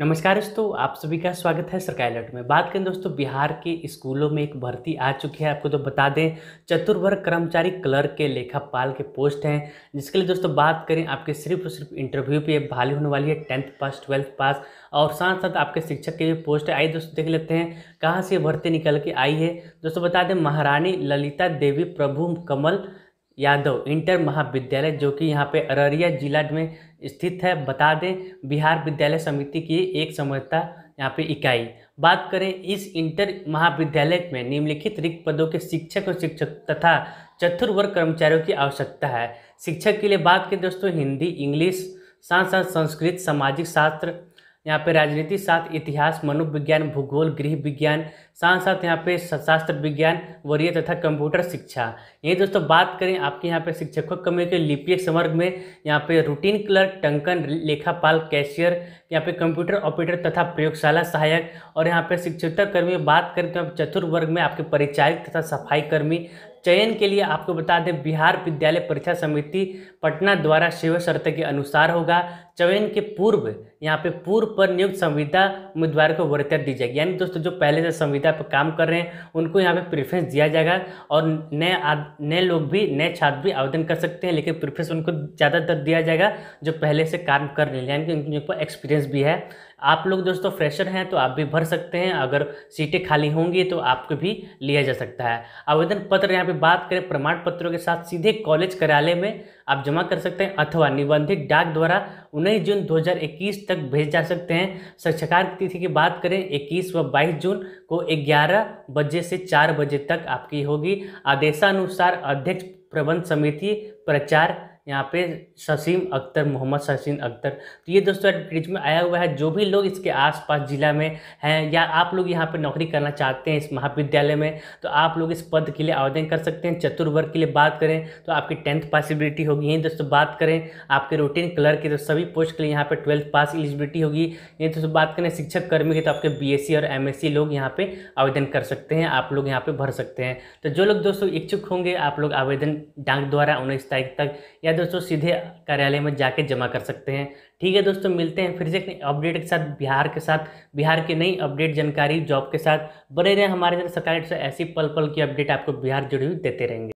नमस्कार दोस्तों आप सभी का स्वागत है सरकारी अलर्ट में बात करें दोस्तों बिहार के स्कूलों में एक भर्ती आ चुकी है आपको तो बता दें चतुर्वर्ग कर्मचारी क्लर्क के लेखापाल के पोस्ट हैं जिसके लिए दोस्तों बात करें आपके सिर्फ और सिर्फ इंटरव्यू पे भाली होने वाली है टेंथ पास ट्वेल्थ पास और साथ साथ आपके शिक्षक के भी पोस्ट आई दोस्तों देख लेते हैं कहाँ से भर्ती निकल के आई है दोस्तों बता दें महारानी ललिता देवी प्रभु कमल यादव इंटर महाविद्यालय जो कि यहाँ पे अररिया जिला में स्थित है बता दें बिहार विद्यालय समिति की एक समझता यहाँ पे इकाई बात करें इस इंटर महाविद्यालय में निम्नलिखित रिक्त पदों के शिक्षक और शिक्षक तथा चतुर्वर्ग कर्मचारियों की आवश्यकता है शिक्षक के लिए बात करें दोस्तों हिंदी इंग्लिश साथ साथ संस्कृत सामाजिक शास्त्र यहाँ पे राजनीति साथ इतिहास मनोविज्ञान भूगोल गृह विज्ञान साथ साथ यहाँ पे शास्त्र विज्ञान वरीय तथा कंप्यूटर शिक्षा यही दोस्तों बात करें आपके यहाँ पे शिक्षकों कमी के लिपिक समर्ग में यहाँ पे रूटीन क्लर्क टंकन लेखापाल कैशियर यहाँ पे कंप्यूटर ऑपरेटर तथा प्रयोगशाला सहायक और यहाँ पे शिक्षकता कर्मी बात करें तो चतुर्वर्ग में आपके परिचारिक तथा सफाई कर्मी चयन के लिए आपको बता दें बिहार विद्यालय परीक्षा समिति पटना द्वारा सेवा शर्त के अनुसार होगा चयन के पूर्व यहाँ पे पूर्व पर नियुक्त संविदा उम्मीदवार को वरीयता दी जाएगी यानी दोस्तों जो पहले से संविदा पर काम कर रहे हैं उनको यहाँ पे प्रेफरेंस दिया जाएगा और नए नए लोग भी नए छात्र भी आवेदन कर सकते हैं लेकिन प्रेफरेंस उनको ज़्यादातर दिया जाएगा जो पहले से काम कर रहे हैं यानी कि उनके ऊपर एक्सपीरियंस भी है आप लोग दोस्तों फ्रेशर हैं तो आप भी भर सकते हैं अगर सीटें खाली होंगी तो आपको भी लिया जा सकता है आवेदन पत्र यहाँ पर में बात करें प्रमाण पत्रों के साथ सीधे कॉलेज कार्यालय में आप जमा कर सकते हैं अथवा निबंधित डाक द्वारा उन्नीस जून 2021 तक भेज जा सकते हैं शिक्षकार की तिथि की बात करें 21 व 22 जून को 11 बजे से 4 बजे तक आपकी होगी आदेशानुसार अध्यक्ष प्रबंध समिति प्रचार यहाँ पे ससीम अख्तर मोहम्मद ससीम अख्तर तो ये दोस्तों एडवर्टीज में आया हुआ है जो भी लोग इसके आसपास ज़िला में हैं या आप लोग यहाँ पे नौकरी करना चाहते हैं इस महाविद्यालय में तो आप लोग इस पद के लिए आवेदन कर सकते हैं चतुर्वर्ग के लिए बात करें तो आपकी टेंथ पॉसिबिलिटी होगी यहीं दोस्तों बात करें आपके रूटीन क्लर्क की तो सभी पोस्ट के लिए यहाँ पर ट्वेल्थ पास एलिजिबिलिटी होगी यहीं दोस्तों बात करें शिक्षक कर्मी की तो आपके बी और एम लोग यहाँ पर आवेदन कर सकते हैं आप लोग यहाँ पर भर सकते हैं तो जो लोग दोस्तों इच्छुक होंगे आप लोग आवेदन डाक द्वारा उन्नीस तारीख तक या या दोस्तों सीधे कार्यालय में जाके जमा कर सकते हैं ठीक है दोस्तों मिलते हैं फिर से एक अपडेट के साथ बिहार के साथ बिहार की नई अपडेट जानकारी जॉब के साथ बने रहे हमारे चैनल सरकारी ऐसी पल पल की अपडेट आपको बिहार जुड़ी हुई देते रहेंगे